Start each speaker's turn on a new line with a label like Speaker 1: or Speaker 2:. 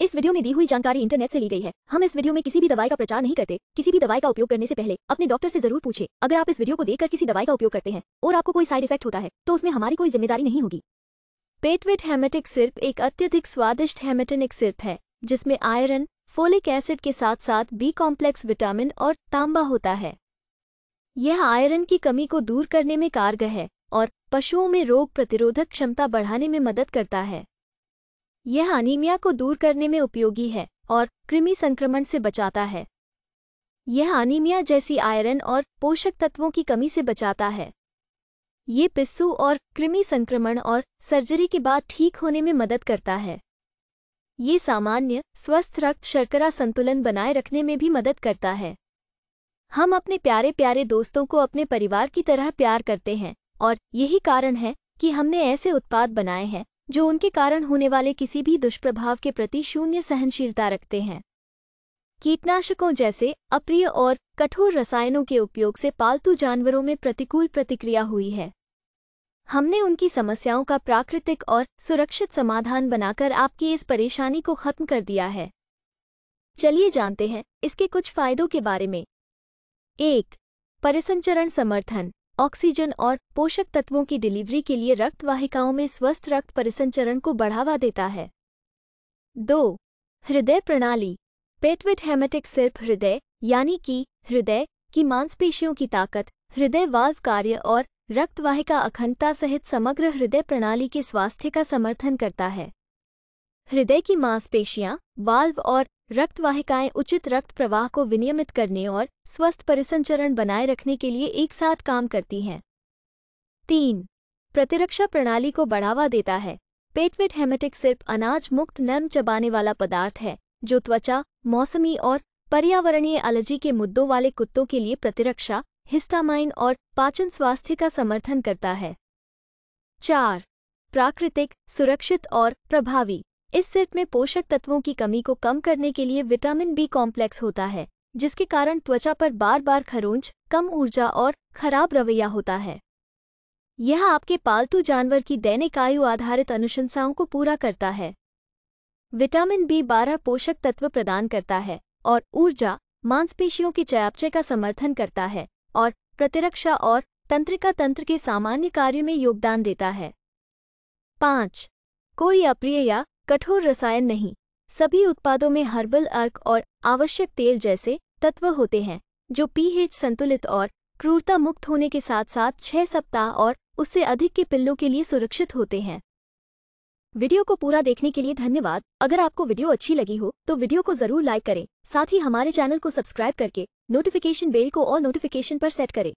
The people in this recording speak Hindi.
Speaker 1: इस वीडियो में दी हुई जानकारी इंटरनेट से ली गई है हम इस वीडियो में किसी भी दवाई का प्रचार नहीं करते किसी भी दवाई का उपयोग करने से पहले अपने डॉक्टर से जरूर पूछे अगर आप इस वीडियो को देखकर किसी दवाई का उपयोग करते हैं और आपको कोई साइड इफेक्ट होता है तो उसमें हमारी कोई जिम्मेदारी नहीं होगी पेटविट हेमेटिक सिर्प एक अत्यधिक स्वादिष्ट हेमेटेनिक सिर्प है जिसमें आयरन फोलिक एसिड के साथ साथ बी कॉम्प्लेक्स विटामिन और तांबा होता है यह आयरन की कमी को दूर करने में कारगर है और पशुओं में रोग प्रतिरोधक क्षमता बढ़ाने में मदद करता है यह अनीमिया को दूर करने में उपयोगी है और कृमि संक्रमण से बचाता है यह अनीमिया जैसी आयरन और पोषक तत्वों की कमी से बचाता है ये पिस्सू और कृमि संक्रमण और सर्जरी के बाद ठीक होने में मदद करता है ये सामान्य स्वस्थ रक्त शर्करा संतुलन बनाए रखने में भी मदद करता है हम अपने प्यारे प्यारे दोस्तों को अपने परिवार की तरह प्यार करते हैं और यही कारण है कि हमने ऐसे उत्पाद बनाए हैं जो उनके कारण होने वाले किसी भी दुष्प्रभाव के प्रति शून्य सहनशीलता रखते हैं कीटनाशकों जैसे अप्रिय और कठोर रसायनों के उपयोग से पालतू जानवरों में प्रतिकूल प्रतिक्रिया हुई है हमने उनकी समस्याओं का प्राकृतिक और सुरक्षित समाधान बनाकर आपकी इस परेशानी को खत्म कर दिया है चलिए जानते हैं इसके कुछ फायदों के बारे में एक परिसंचरण समर्थन ऑक्सीजन और पोषक तत्वों की डिलीवरी के लिए रक्त वाहिकाओं में स्वस्थ रक्त परिसंचरण को बढ़ावा देता है दो हृदय प्रणाली पेटविट हेमेटिक सिर्फ हृदय यानी कि हृदय की मांसपेशियों की ताकत हृदय वाल्व कार्य और रक्तवाहिका अखंडता सहित समग्र हृदय प्रणाली के स्वास्थ्य का समर्थन करता है हृदय की मांसपेशियां वाल्व और रक्तवाहिकाएं उचित रक्त प्रवाह को विनियमित करने और स्वस्थ परिसंचरण बनाए रखने के लिए एक साथ काम करती हैं तीन प्रतिरक्षा प्रणाली को बढ़ावा देता है पेटवेट हेमेटिक सिर्फ अनाज मुक्त नर्म चबाने वाला पदार्थ है जो त्वचा मौसमी और पर्यावरणीय एलर्जी के मुद्दों वाले कुत्तों के लिए प्रतिरक्षा हिस्टामाइन और पाचन स्वास्थ्य का समर्थन करता है चार प्राकृतिक सुरक्षित और प्रभावी इस सिर्फ में पोषक तत्वों की कमी को कम करने के लिए विटामिन बी कॉम्प्लेक्स होता है जिसके कारण त्वचा पर बार बार खरोंच कम ऊर्जा और खराब रवैया होता है यह आपके पालतू जानवर की दैनिक आयु आधारित अनुशंसाओं को पूरा करता है विटामिन बी बारह पोषक तत्व प्रदान करता है और ऊर्जा मांसपेशियों की चयापचय का समर्थन करता है और प्रतिरक्षा और तंत्रिका तंत्र के सामान्य कार्य में योगदान देता है पाँच कोई अप्रिय या कठोर रसायन नहीं सभी उत्पादों में हर्बल अर्क और आवश्यक तेल जैसे तत्व होते हैं जो पीएच संतुलित और क्रूरता मुक्त होने के साथ साथ छह सप्ताह और उससे अधिक के पिल्लों के लिए सुरक्षित होते हैं वीडियो को पूरा देखने के लिए धन्यवाद अगर आपको वीडियो अच्छी लगी हो तो वीडियो को जरूर लाइक करें साथ ही हमारे चैनल को सब्सक्राइब करके नोटिफिकेशन बेल को और नोटिफिकेशन पर सेट करें